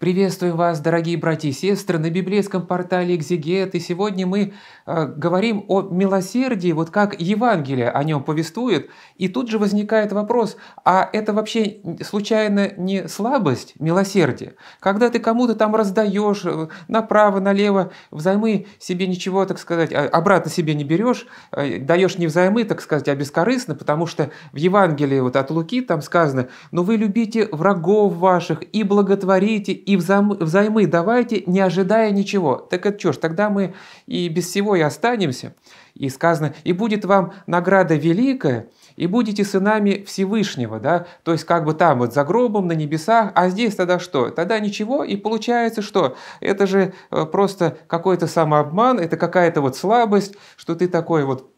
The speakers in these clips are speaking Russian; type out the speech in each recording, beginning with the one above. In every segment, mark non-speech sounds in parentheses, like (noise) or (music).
Приветствую вас, дорогие братья и сестры, на библейском портале «Экзегет». И сегодня мы э, говорим о милосердии, вот как Евангелие о нем повествует. И тут же возникает вопрос, а это вообще случайно не слабость милосердия? Когда ты кому-то там раздаешь э, направо, налево, взаймы себе ничего, так сказать, а, обратно себе не берешь, э, даешь не взаймы, так сказать, а бескорыстно, потому что в Евангелии вот от Луки там сказано, но вы любите врагов ваших и благотворите, и взам, взаймы давайте, не ожидая ничего. Так это что ж, тогда мы и без всего и останемся. И сказано, и будет вам награда великая, и будете сынами Всевышнего, да, то есть как бы там вот за гробом, на небесах, а здесь тогда что? Тогда ничего, и получается что? Это же э, просто какой-то самообман, это какая-то вот слабость, что ты такой вот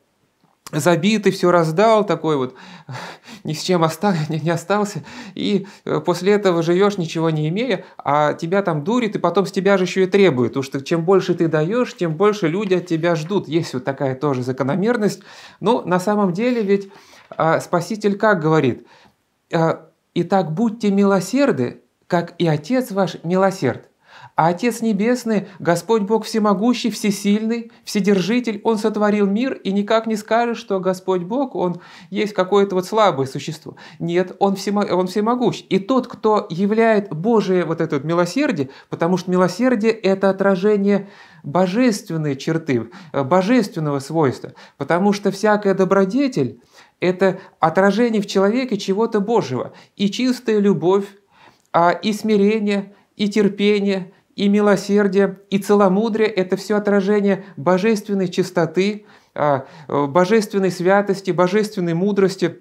забит и все раздал, такой вот, (laughs) ни с чем остался (laughs) не остался, и э, после этого живешь, ничего не имея, а тебя там дурит, и потом с тебя же еще и требует, потому что чем больше ты даешь, тем больше люди от тебя ждут. Есть вот такая тоже закономерность. Но ну, на самом деле ведь а, Спаситель как говорит? А, «Итак, будьте милосерды, как и Отец ваш милосерд». А Отец Небесный, Господь Бог Всемогущий, Всесильный, Вседержитель, Он сотворил мир, и никак не скажешь, что Господь Бог, Он есть какое-то вот слабое существо. Нет, Он, всемо, он всемогущ. И тот, кто являет Божие вот это вот милосердие, потому что милосердие – это отражение божественной черты, божественного свойства, потому что всякая добродетель – это отражение в человеке чего-то Божьего. И чистая любовь, а, и смирение, и терпение, и милосердие, и целомудрие – это все отражение божественной чистоты, а, э, божественной святости, божественной мудрости,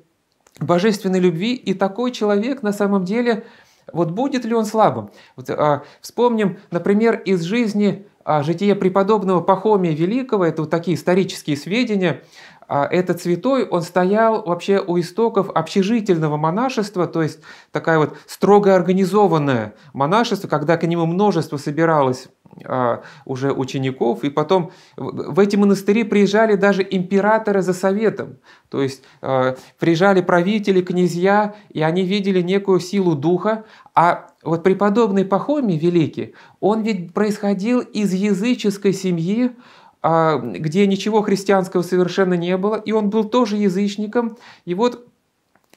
божественной любви. И такой человек на самом деле, вот будет ли он слабым? Вот, а, вспомним, например, из жизни а житие преподобного Пахомия Великого, это вот такие исторические сведения, а, этот святой, он стоял вообще у истоков общежительного монашества, то есть такая вот строго организованное монашество, когда к нему множество собиралось а, уже учеников. И потом в эти монастыри приезжали даже императоры за советом. То есть а, приезжали правители, князья, и они видели некую силу духа. А вот преподобный Пахомий Великий, он ведь происходил из языческой семьи, а, где ничего христианского совершенно не было, и он был тоже язычником. И вот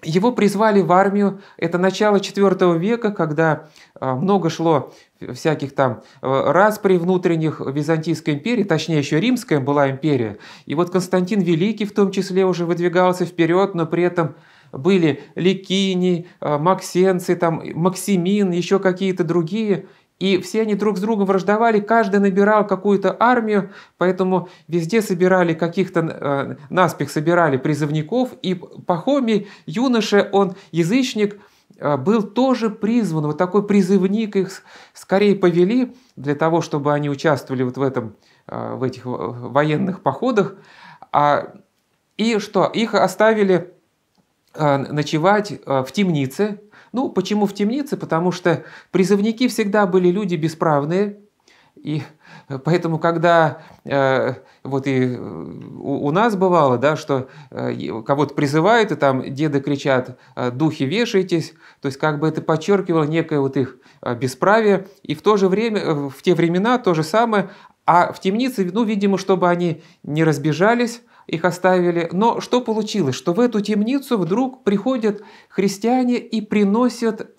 его призвали в армию. Это начало IV века, когда много шло всяких там э, распри внутренних Византийской империи, точнее еще Римская была империя. И вот Константин Великий в том числе уже выдвигался вперед, но при этом были Ликини, э, Максенцы, там, Максимин, еще какие-то другие. И все они друг с другом враждовали, каждый набирал какую-то армию, поэтому везде собирали каких-то, э, наспех собирали призывников. И Пахомий, юноша, он язычник – Э, был тоже призван, вот такой призывник их скорее повели для того, чтобы они участвовали вот в, этом, э, в этих военных походах. А, и что? Их оставили э, ночевать в темнице. Ну, почему в темнице? Потому что призывники всегда были люди бесправные, и Поэтому, когда э, вот и э, у, у нас бывало, да, что э, кого-то призывают, и там деды кричат «духи вешайтесь», то есть как бы это подчеркивало некое вот их бесправие, и в то же время, в те времена то же самое, а в темнице, ну, видимо, чтобы они не разбежались, их оставили. Но что получилось? Что в эту темницу вдруг приходят христиане и приносят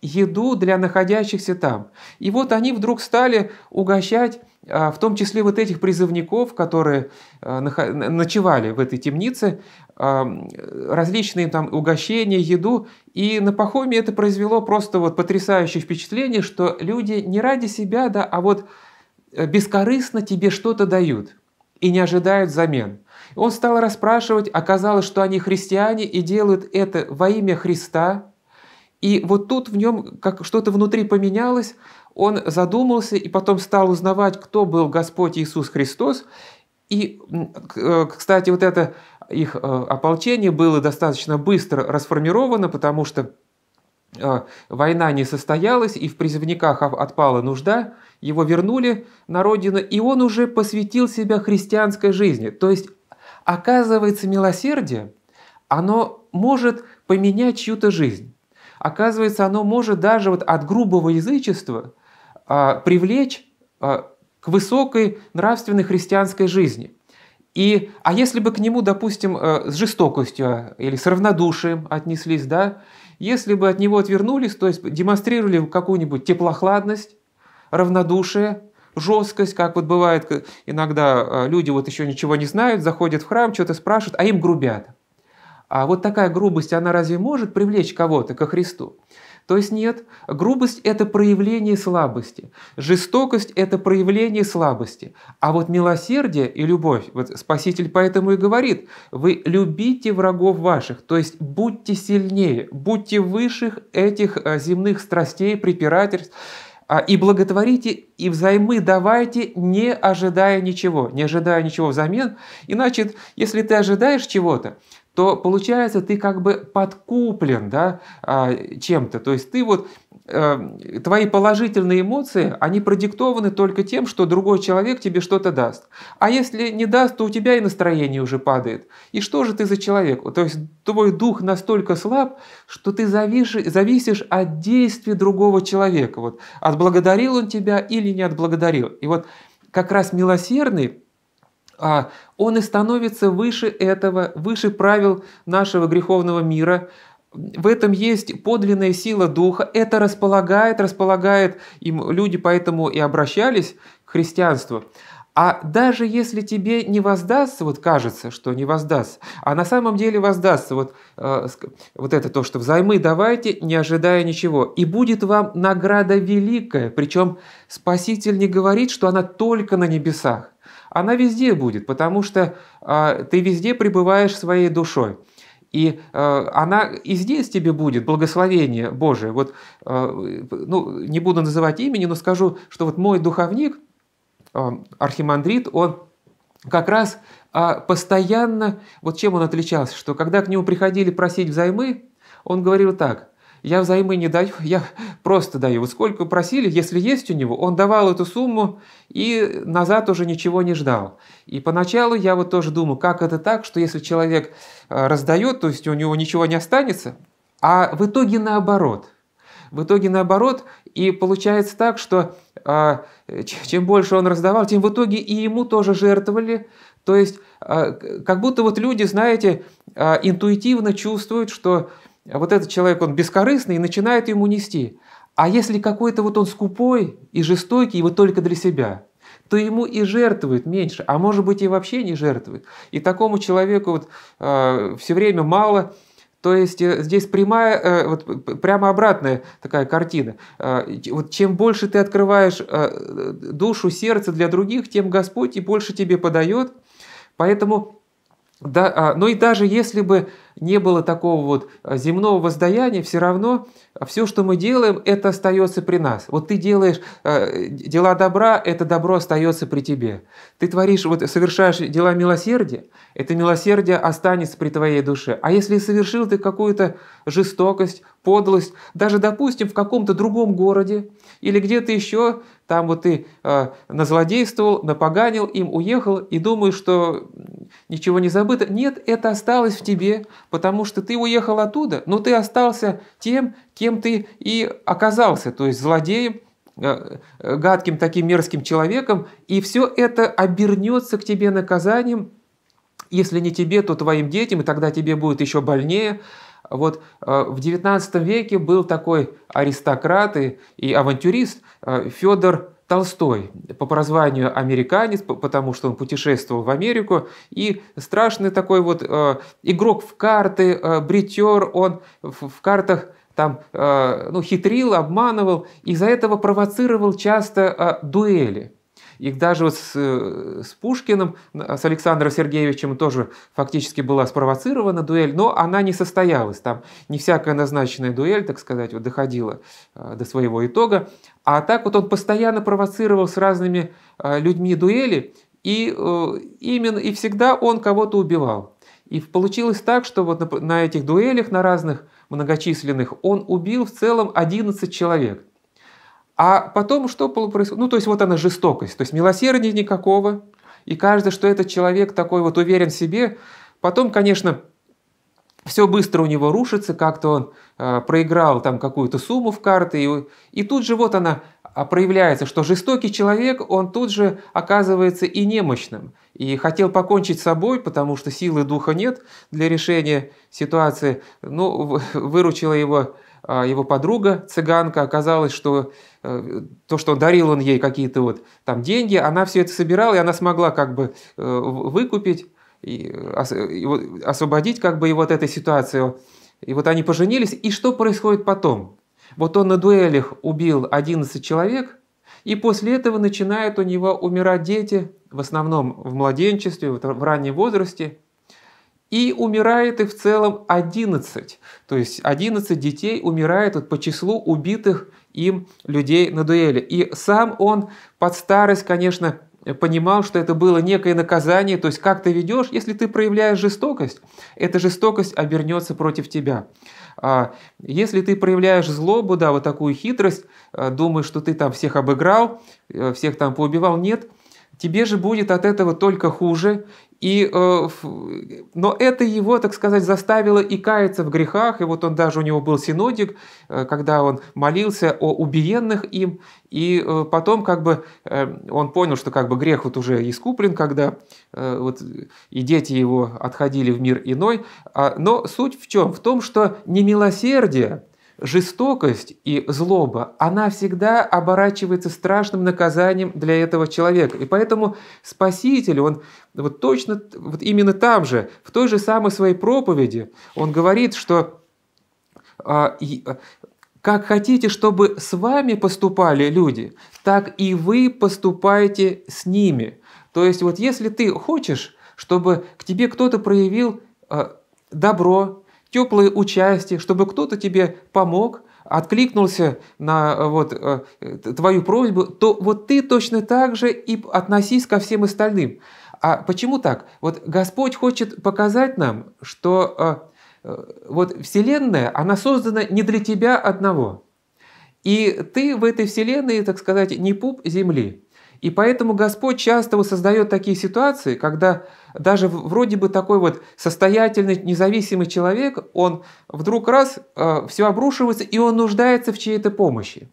еду для находящихся там. И вот они вдруг стали угощать а в том числе вот этих призывников, которые э, ночевали в этой темнице, а, различные там угощения, еду. И на Пахоме это произвело просто вот потрясающее впечатление, что люди не ради себя, да, а вот э, бескорыстно тебе что-то дают и не ожидают замен. Он стал расспрашивать, оказалось, что они христиане и делают это во имя Христа. И вот тут в нем как что-то внутри поменялось, он задумался и потом стал узнавать, кто был Господь Иисус Христос. И, э, кстати, вот это их э, ополчение было достаточно быстро расформировано, потому что э, война не состоялась, и в призывниках отпала нужда, его вернули на родину, и он уже посвятил себя христианской жизни. То есть, оказывается, милосердие, оно может поменять чью-то жизнь. Оказывается, оно может даже вот от грубого язычества а, привлечь а, к высокой нравственной христианской жизни. И, а если бы к нему, допустим, э, с жестокостью а, или с равнодушием отнеслись, да, если бы от него отвернулись, то есть демонстрировали какую-нибудь теплохладность, равнодушие, жесткость, как вот бывает, иногда люди вот еще ничего не знают, заходят в храм, что-то спрашивают, а им грубят. А вот такая грубость, она разве может привлечь кого-то ко Христу? То есть нет, грубость – это проявление слабости, жестокость – это проявление слабости. А вот милосердие и любовь, вот Спаситель поэтому и говорит, вы любите врагов ваших, то есть будьте сильнее, будьте высших этих э, земных страстей, препирательств, а, и благотворите, и взаймы давайте, не ожидая ничего, не ожидая ничего взамен. Иначе, если ты ожидаешь чего-то, то получается ты как бы подкуплен да, а, чем-то. То есть ты вот э, твои положительные эмоции, они продиктованы только тем, что другой человек тебе что-то даст. А если не даст, то у тебя и настроение уже падает. И что же ты за человек? То есть твой дух настолько слаб, что ты зависишь, зависишь от действий другого человека. Вот отблагодарил он тебя или не отблагодарил. И вот как раз милосердный а он и становится выше этого, выше правил нашего греховного мира. В этом есть подлинная сила Духа, это располагает, располагает им люди, поэтому и обращались к христианству. А даже если тебе не воздастся, вот кажется, что не воздастся, а на самом деле воздастся, вот, э, вот это то, что взаймы давайте, не ожидая ничего, и будет вам награда великая, причем Спаситель не говорит, что она только на небесах она везде будет, потому что э, ты везде пребываешь своей душой. И э, она и здесь тебе будет благословение Божие. Вот, э, ну, не буду называть имени, но скажу, что вот мой духовник, э, архимандрит, он как раз э, постоянно, вот чем он отличался, что когда к нему приходили просить взаймы, он говорил так – я взаймы не даю, (laughs) я просто даю. Вот сколько просили, если есть у него, он давал эту сумму и назад уже ничего не ждал. И поначалу я вот тоже думаю, как это так, что если человек э, раздает, то есть у него ничего не останется, а в итоге наоборот. В итоге наоборот, и получается так, что э, чем больше он раздавал, тем в итоге и ему тоже жертвовали. То есть э, как будто вот люди, знаете, интуитивно чувствуют, что а вот этот человек, он бескорыстный и начинает ему нести. А если какой-то вот он скупой и жестокий, и вот только для себя, то ему и жертвует меньше, а может быть и вообще не жертвует. И такому человеку вот, э, а, все время мало, то есть э, здесь прямая, э, вот, прямо обратная такая картина. А, вот чем больше ты открываешь э, душу, сердце для других, тем Господь и больше тебе подает. Поэтому да, а, но ну и даже если бы не было такого вот а, земного воздаяния, все равно а, все, что мы делаем, это остается при нас. Вот ты делаешь дела добра, это добро остается при тебе. Ты творишь, вот совершаешь дела милосердия, это милосердие останется при твоей душе. А если совершил ты какую-то жестокость, подлость, даже, допустим, в каком-то другом городе или где-то еще там вот ты э, назлодействовал, напоганил им, уехал и думаешь, что ничего не забыто. Нет, это осталось в тебе, потому что ты уехал оттуда, но ты остался тем, кем ты и оказался, то есть злодеем, э, гадким таким мерзким человеком, и все это обернется к тебе наказанием, если не тебе, то твоим детям, и тогда тебе будет еще больнее. Вот э, в XIX веке был такой аристократ и, и авантюрист э, Федор Толстой, по прозванию американец, потому что он путешествовал в Америку, и страшный такой вот э, игрок в карты, э, бритер, он в, в картах там э, ну, хитрил, обманывал, из-за этого провоцировал часто э, дуэли. Их даже вот с, э, с Пушкиным, с Александром Сергеевичем тоже фактически была спровоцирована дуэль, но она не состоялась. Там не всякая назначенная дуэль, так сказать, вот доходила э, до своего итога. А так вот он постоянно провоцировал с разными э, людьми дуэли, и именно и всегда он кого-то убивал. И получилось так, что вот на, на этих дуэлях, на разных многочисленных, он убил в целом 11 человек. А потом что происходит? Ну, то есть вот она жестокость, то есть милосердия никакого, и кажется, что этот человек такой вот уверен в себе. Потом, конечно, все быстро у него рушится, как-то он э, проиграл там какую-то сумму в карты, и, и тут же вот она а, проявляется, что жестокий человек, он тут же оказывается и немощным, и хотел покончить с собой, потому что силы духа нет для решения ситуации, ну, выручила его а, его подруга, цыганка, оказалось, что э, то, что дарил он ей какие-то вот там деньги, она все это собирала, и она смогла как бы э, выкупить, и э, освободить как бы и вот этой ситуации. И вот они поженились, и что происходит потом? Вот он на дуэлях убил 11 человек, и после этого начинают у него умирать дети, в основном в младенчестве, в раннем возрасте – и умирает их в целом 11. То есть 11 детей умирает вот по числу убитых им людей на дуэли. И сам он под старость, конечно, понимал, что это было некое наказание, то есть как ты ведешь, если ты проявляешь жестокость, эта жестокость обернется против тебя. А если ты проявляешь злобу, да, вот такую хитрость, э, думаешь, что ты там всех обыграл, э, всех там поубивал, нет, тебе же будет от этого только хуже. И, э, но это его, так сказать, заставило и каяться в грехах. И вот он даже, у него был синодик, э, когда он молился о убиенных им. И э, потом как бы э, он понял, что как бы грех вот уже искуплен, когда вот и дети его отходили в мир иной. А, но суть в чем? В том, что не милосердие жестокость и злоба, она всегда оборачивается страшным наказанием для этого человека. И поэтому Спаситель, он вот точно, вот именно там же, в той же самой своей проповеди, он говорит, что а, а, как хотите, чтобы с вами поступали люди, так и вы поступаете с ними. То есть вот если ты хочешь, чтобы к тебе кто-то проявил а, добро, теплое участие, чтобы кто-то тебе помог, откликнулся на э, вот, э, твою просьбу, то вот ты точно так же и относись ко всем остальным. А почему так? Вот Господь хочет показать нам, что э, вот Вселенная, она создана не для тебя одного. И ты в этой Вселенной, так сказать, не пуп земли, и поэтому Господь часто создает такие ситуации, когда даже вроде бы такой вот состоятельный, независимый человек, он вдруг раз э, все обрушивается, и он нуждается в чьей-то помощи.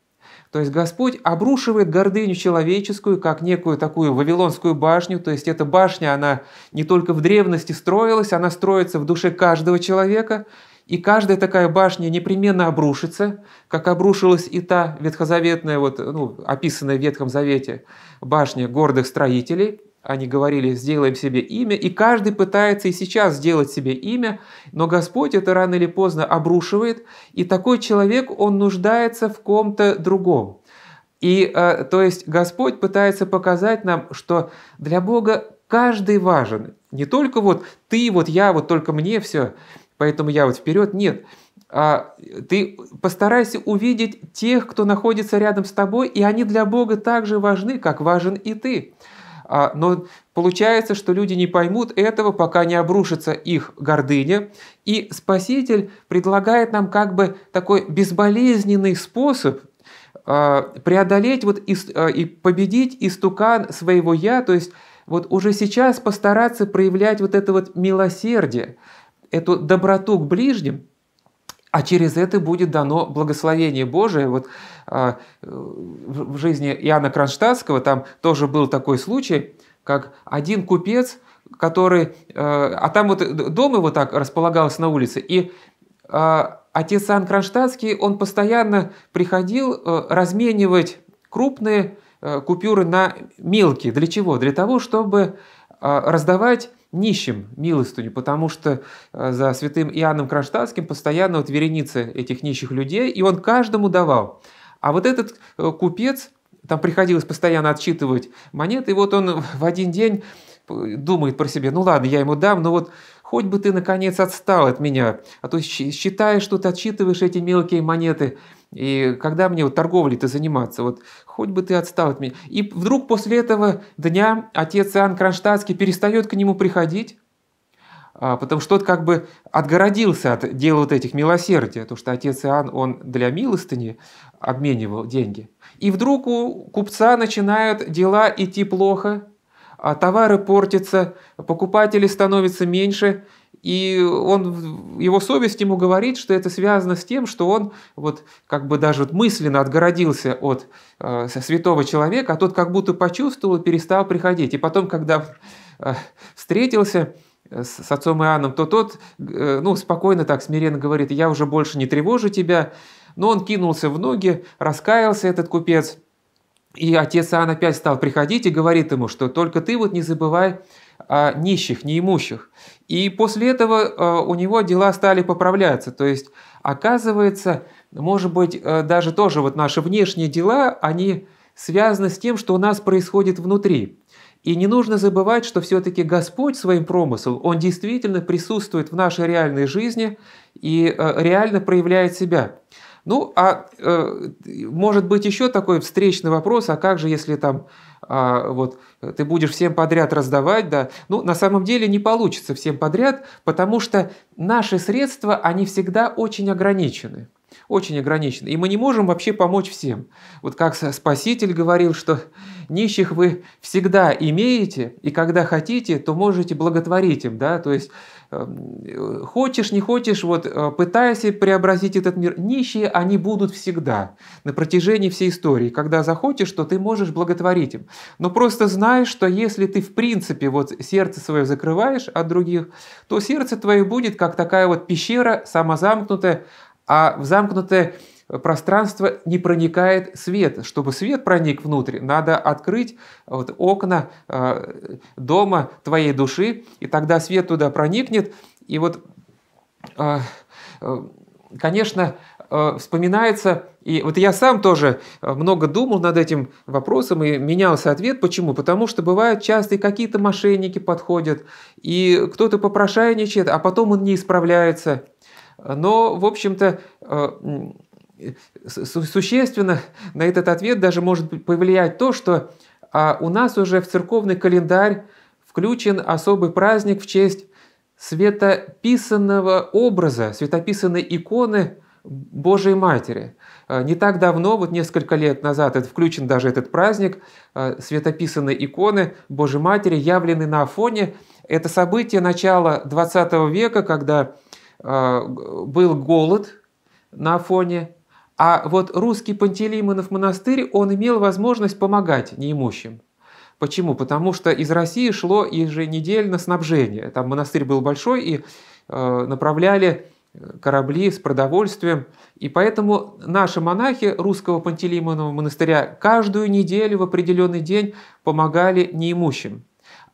То есть Господь обрушивает гордыню человеческую, как некую такую вавилонскую башню. То есть эта башня, она не только в древности строилась, она строится в душе каждого человека. И каждая такая башня непременно обрушится, как обрушилась и та ветхозаветная, вот, ну, описанная в Ветхом Завете, башня гордых строителей. Они говорили, сделаем себе имя, и каждый пытается и сейчас сделать себе имя, но Господь это рано или поздно обрушивает, и такой человек, он нуждается в ком-то другом. И э, то есть Господь пытается показать нам, что для Бога каждый важен. Не только вот ты, вот я, вот только мне все, поэтому я вот вперед. Нет, а, ты постарайся увидеть тех, кто находится рядом с тобой, и они для Бога так же важны, как важен и ты. А, но получается, что люди не поймут этого, пока не обрушится их гордыня. И Спаситель предлагает нам как бы такой безболезненный способ а, преодолеть вот и, а, и победить истукан своего «я», то есть вот уже сейчас постараться проявлять вот это вот милосердие, эту доброту к ближним, а через это будет дано благословение Божие. Вот а, в жизни Иоанна Кронштадтского там тоже был такой случай, как один купец, который... А, а там вот дом его так располагался на улице, и а, отец Иоанн Кронштадтский, он постоянно приходил э, разменивать крупные э, купюры на мелкие. Для чего? Для того, чтобы раздавать нищим милостыню, потому что э, за святым Иоанном Кронштадтским постоянно вот вереница этих нищих людей, и он каждому давал. А вот этот э, купец, там приходилось постоянно отчитывать монеты, и вот он в один день э, думает про себя, ну ладно, я ему дам, но вот хоть бы ты, наконец, отстал от меня, а то считаешь, что ты отчитываешь эти мелкие монеты – и когда мне вот торговлей-то заниматься, вот хоть бы ты отстал от меня. И вдруг после этого дня отец Иоанн Кронштадтский перестает к нему приходить, а, потому что тот как бы отгородился от дела вот этих милосердия, то что отец Иоанн, он для милостыни обменивал деньги. И вдруг у купца начинают дела идти плохо, а товары портятся, покупателей становится меньше – и он, его совесть ему говорит, что это связано с тем, что он вот как бы даже мысленно отгородился от э, святого человека, а тот как будто почувствовал и перестал приходить. И потом, когда э, встретился, э, с отцом Иоанном, то тот, э, ну, спокойно так, смиренно говорит, я уже больше не тревожу тебя. Но он кинулся в ноги, раскаялся этот купец. И отец Иоанн опять стал приходить и говорит ему, что только ты вот не забывай о нищих, неимущих. И после этого э, у него дела стали поправляться. То есть, оказывается, может быть, э, даже тоже вот наши внешние дела, они связаны с тем, что у нас происходит внутри. И не нужно забывать, что все-таки Господь своим промыслом, Он действительно присутствует в нашей реальной жизни и э, реально проявляет себя. Ну, а э, может быть еще такой встречный вопрос, а как же, если там а, вот ты будешь всем подряд раздавать, да? Ну, на самом деле не получится всем подряд, потому что наши средства, они всегда очень ограничены очень ограничены. И мы не можем вообще помочь всем. Вот как Спаситель говорил, что нищих вы всегда имеете, и когда хотите, то можете благотворить им, да, то есть Эм, хочешь, не хочешь, вот э, пытаясь преобразить этот мир, нищие они будут всегда, на протяжении всей истории. Когда захочешь, то ты можешь благотворить им. Но просто знай, что если ты в принципе вот сердце свое закрываешь от других, то сердце твое будет как такая вот пещера самозамкнутая, а в замкнутое пространство не проникает свет. Чтобы свет проник внутрь, надо открыть э, вот окна э, дома твоей души, и тогда свет туда проникнет. И вот, э, конечно, вспоминается, и вот я сам тоже много думал над этим вопросом и менялся ответ. Почему? Потому что бывают часто и какие-то мошенники подходят, и кто-то попрошайничает, а потом он не исправляется. Но, в общем-то, существенно на этот ответ даже может повлиять то, что а, у нас уже в церковный календарь включен особый праздник в честь светописанного образа, светописанной иконы Божией Матери. А, не так давно, вот несколько лет назад, это включен даже этот праздник, а, светописанной иконы Божьей Матери, явлены на Афоне. Это событие начала 20 века, когда был голод на Афоне, а вот русский Пантелеймонов монастырь, он имел возможность помогать неимущим. Почему? Потому что из России шло еженедельно снабжение. Там монастырь был большой, и э, направляли э, корабли с продовольствием. И поэтому наши монахи русского Пантелеймонова монастыря каждую неделю в определенный день помогали неимущим.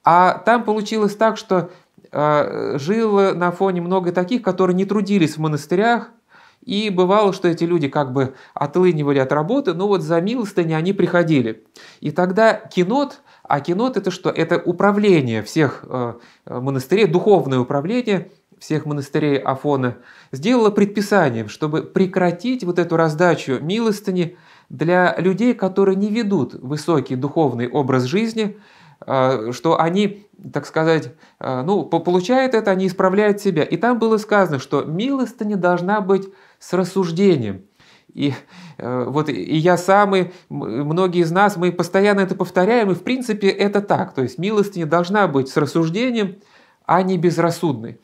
А там получилось так, что э, жило на фоне много таких, которые не трудились в монастырях, и бывало, что эти люди как бы отлынивали от работы, но вот за милостыни они приходили. И тогда кинот, а кинот это что? Это управление всех э, монастырей, духовное управление всех монастырей Афона, сделало предписанием, чтобы прекратить вот эту раздачу милостыни для людей, которые не ведут высокий духовный образ жизни, э, что они, так сказать, э, ну, получают это, они исправляют себя. И там было сказано, что милостыня должна быть с рассуждением. И э, вот и я сам, и многие из нас, мы постоянно это повторяем, и в принципе это так. То есть милостыня должна быть с рассуждением, а не безрассудной.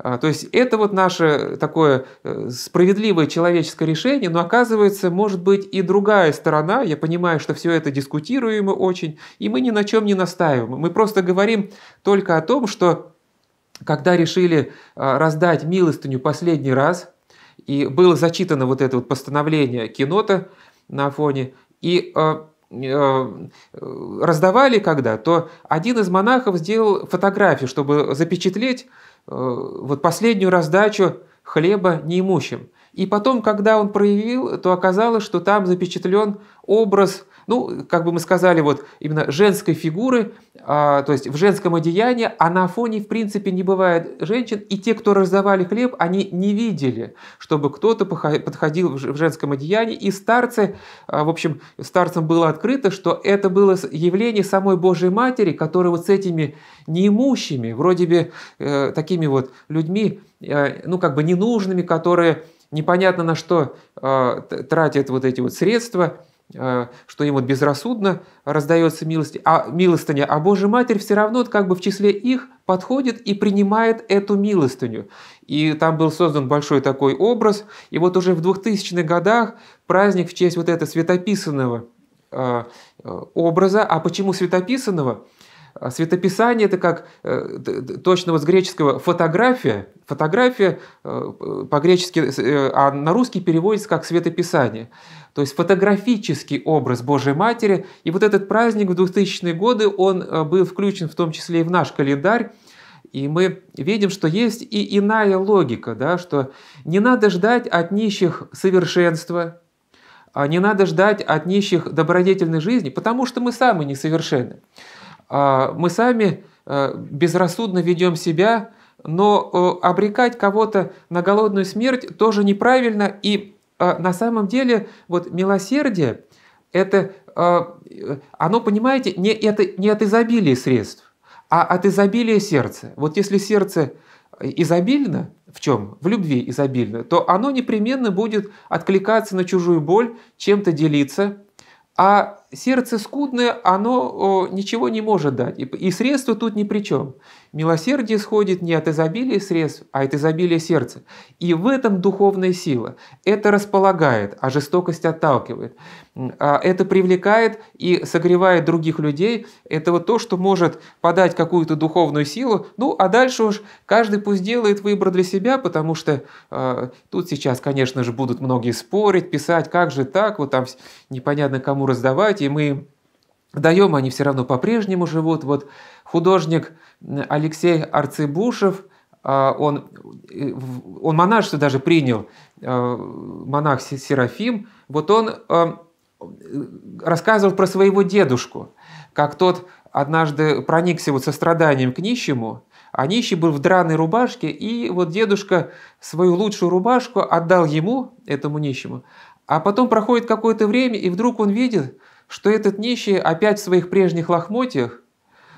А, то есть это вот наше такое э, справедливое человеческое решение, но оказывается, может быть и другая сторона. Я понимаю, что все это дискутируемо очень, и мы ни на чем не настаиваем. Мы просто говорим только о том, что когда решили а, раздать милостыню последний раз, и было зачитано вот это вот постановление кинота на фоне. И э, э, раздавали когда, то один из монахов сделал фотографию, чтобы запечатлеть э, вот последнюю раздачу хлеба неимущим. И потом, когда он проявил, то оказалось, что там запечатлен образ ну, как бы мы сказали, вот именно женской фигуры, а, то есть в женском одеянии, а на фоне, в принципе, не бывает женщин, и те, кто раздавали хлеб, они не видели, чтобы кто-то подходил в женском одеянии, и старцы, а, в общем, старцам было открыто, что это было явление самой Божьей Матери, которая вот с этими неимущими, вроде бы э, такими вот людьми, э, ну, как бы ненужными, которые непонятно на что э, тратят вот эти вот средства, Э, что им вот безрассудно раздается милость, а милостыня, а Божья Матерь все равно вот как бы в числе их подходит и принимает эту милостыню. И там был создан большой такой образ, и вот уже в 2000-х годах праздник в честь вот этого светописанного э, э, образа. А почему светописанного? Светописание – это как точно вот с греческого фотография. Фотография по-гречески, а на русский переводится как светописание. То есть фотографический образ Божьей Матери. И вот этот праздник в 2000-е годы, он э, был включен в том числе и в наш календарь. И мы видим, что есть и иная логика, да, что не надо ждать от нищих совершенства, а не надо ждать от нищих добродетельной жизни, потому что мы сами несовершенны. А, мы сами э, безрассудно ведем себя, но э, обрекать кого-то на голодную смерть тоже неправильно, и а на самом деле вот милосердие это а, оно, понимаете, не, это не от изобилия средств, а от изобилия сердца. Вот если сердце изобильно, в чем? В любви изобильно, то оно непременно будет откликаться на чужую боль, чем-то делиться, а сердце скудное, оно ничего не может дать. И средства тут ни при чем. Милосердие исходит не от изобилия средств, а от изобилия сердца. И в этом духовная сила. Это располагает, а жестокость отталкивает. А это привлекает и согревает других людей. Это вот то, что может подать какую-то духовную силу. Ну, а дальше уж каждый пусть делает выбор для себя, потому что э, тут сейчас, конечно же, будут многие спорить, писать, как же так, вот там непонятно кому раздавать, эти мы даем, они все равно по-прежнему живут. Вот художник Алексей Арцебушев, а, он, э, он монашество даже принял, э, монах Серафим, вот он э, рассказывал про своего дедушку, как тот однажды проникся вот состраданием к нищему, а нищий был в драной рубашке, и вот дедушка свою лучшую рубашку отдал ему, этому нищему, а потом проходит какое-то время, и вдруг он видит, что этот нищий опять в своих прежних лохмотьях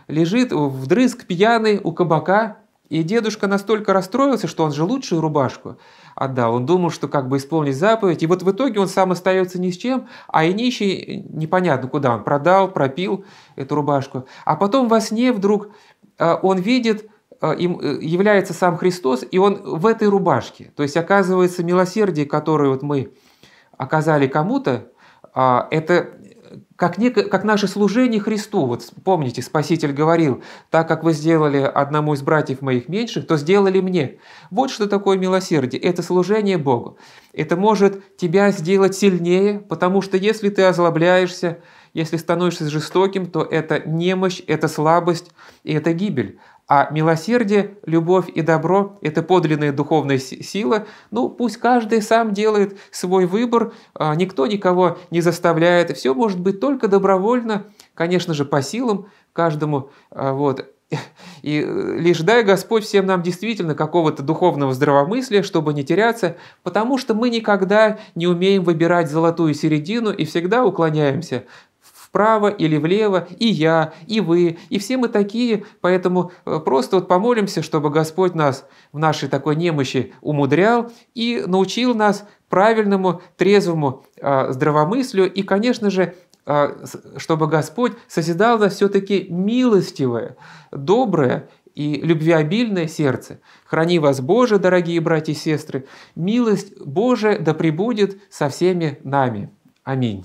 лежит вдрызг пьяный у кабака, и дедушка настолько расстроился, что он же лучшую рубашку отдал. Он думал, что как бы исполнить заповедь. И вот в итоге он сам остается ни с чем, а и нищий непонятно куда. Он продал, пропил эту рубашку. А потом во сне вдруг э, он видит, э, им э, является сам Христос, и он в этой рубашке. То есть, оказывается, милосердие, которое вот мы оказали кому-то, а, это как, некое, как наше служение Христу. Вот помните, Спаситель говорил, так как вы сделали одному из братьев моих меньших, то сделали мне. Вот что такое милосердие. Это служение Богу. Это может тебя сделать сильнее, потому что если ты озлобляешься, если становишься жестоким, то это немощь, это слабость и это гибель. А милосердие, любовь и добро – это подлинная духовная сила. Ну, пусть каждый сам делает свой выбор, а, никто никого не заставляет. Все может быть только добровольно, конечно же, по силам каждому. А, вот. И э, лишь дай Господь всем нам действительно какого-то духовного здравомыслия, чтобы не теряться, потому что мы никогда не умеем выбирать золотую середину и всегда уклоняемся вправо или влево, и я, и вы, и все мы такие, поэтому э, просто вот помолимся, чтобы Господь нас в нашей такой немощи умудрял и научил нас правильному, трезвому а, здравомыслию, и, конечно же, а, чтобы Господь созидал нас все-таки милостивое, доброе и любвеобильное сердце. Храни вас, Боже, дорогие братья и сестры. Милость Божия да пребудет со всеми нами. Аминь.